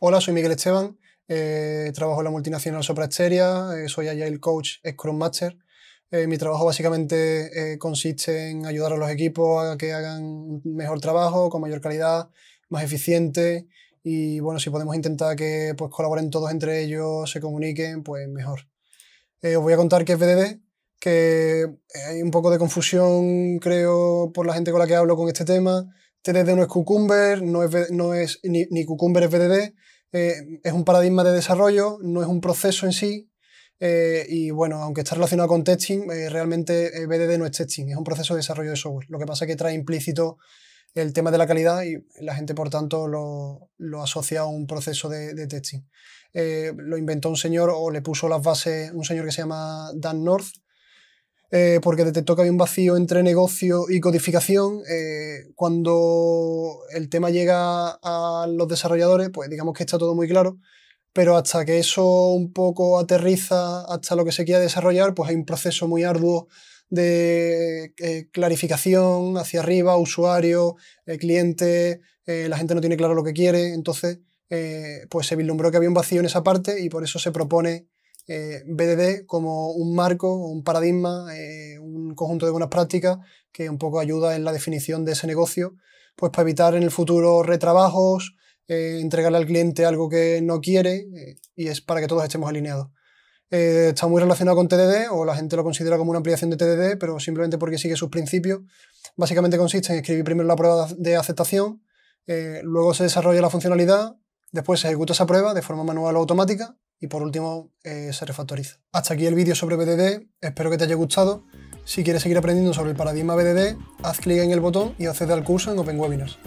Hola, soy Miguel Esteban, eh, trabajo en la multinacional Sopra Esteria, Soy eh, soy Agile Coach, Scrum Master. Eh, mi trabajo básicamente consiste en ayudar a los equipos a que hagan mejor trabajo, con mayor calidad, más eficiente y bueno, si podemos intentar que pues, colaboren todos entre ellos, se comuniquen, pues mejor. os voy a contar qué es BDD, que hay un poco de confusión creo por la gente con la que hablo con este tema TDD no es Cucumber, no no es ni, Cucumber es BDD, eh, es un paradigma de desarrollo, no es un proceso en sí. Eh, y bueno, aunque está relacionado con testing, eh, realmente BDD no es testing, es un proceso de desarrollo de software. Lo que pasa es que trae implícito el tema de la calidad y la gente, por tanto, lo, lo asocia a un proceso de, de testing. lo inventó un señor o le puso las bases un señor que se llama Dan North, eh, porque detectó que había un vacío entre negocio y codificación. Eh, cuando el tema llega a los desarrolladores, pues digamos que está todo muy claro, pero hasta que eso un poco aterriza hasta lo que se quiera desarrollar, pues hay un proceso muy arduo de eh, clarificación hacia arriba, usuario, cliente, la gente no tiene claro lo que quiere, entonces pues se vislumbró que había un vacío en esa parte y por eso se propone eh, BDD como un marco, un paradigma, eh, un conjunto de buenas prácticas que un poco ayuda en la definición de ese negocio, pues para evitar en el futuro retrabajos, eh, entregarle al cliente algo que no quiere y es para que todos estemos alineados. está muy relacionado con TDD o la gente lo considera como una ampliación de TDD, pero simplemente porque sigue sus principios. Básicamente consiste en escribir primero la prueba de aceptación, luego se desarrolla la funcionalidad, después se ejecuta esa prueba de forma manual o automática y por último eh, se refactoriza. Hasta aquí el vídeo sobre BDD, espero que te haya gustado. Si quieres seguir aprendiendo sobre el paradigma BDD, haz clic en el botón y accede al curso en Open Webinars.